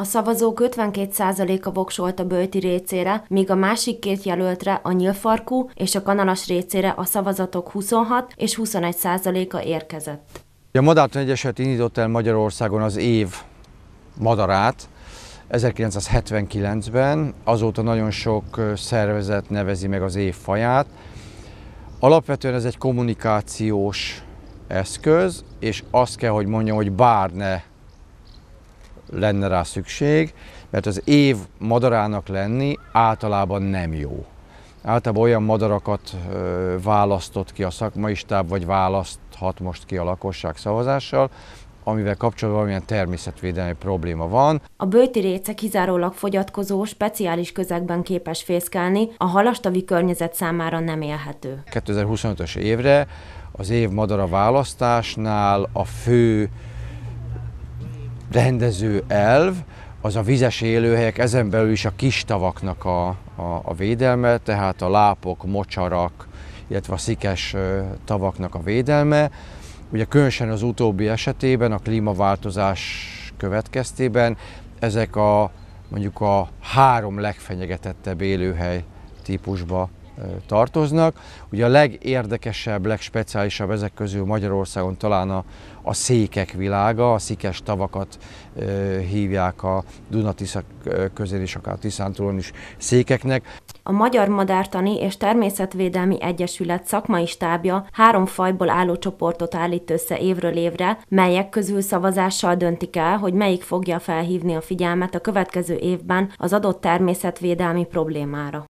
A szavazók 52%-a voksolt a bölti récére, míg a másik két jelöltre, a nyilfarkú és a kanalas récére a szavazatok 26 és 21%-a érkezett. A Madárton Egyeset indított el Magyarországon az év madarát, 1979-ben, azóta nagyon sok szervezet nevezi meg az évfaját. Alapvetően ez egy kommunikációs eszköz, és azt kell, hogy mondjam, hogy bár ne lenne rá szükség, mert az év madarának lenni általában nem jó. Általában olyan madarakat választott ki a szakmai stáb, vagy választhat most ki a lakosság szavazással, amivel kapcsolatban valamilyen természetvédelmi probléma van. A bőti réce kizárólag fogyatkozó, speciális közegben képes fészkelni, a halastavi környezet számára nem élhető. 2025-ös évre az év madara választásnál a fő rendező elv, az a vizes élőhelyek, ezen belül is a kis tavaknak a, a, a védelme, tehát a lápok, mocsarak, illetve a szikes tavaknak a védelme. Ugye különösen az utóbbi esetében, a klímaváltozás következtében ezek a mondjuk a három legfenyegetettebb élőhely típusba tartoznak. Ugye a legérdekesebb, legspeciálisabb ezek közül Magyarországon talán a, a székek világa, a szikes tavakat e, hívják a Dunatiszak közén és akár Tiszántúlon is székeknek. A Magyar Madártani és Természetvédelmi Egyesület szakmai stábja három fajból álló csoportot állít össze évről évre, melyek közül szavazással döntik el, hogy melyik fogja felhívni a figyelmet a következő évben az adott természetvédelmi problémára.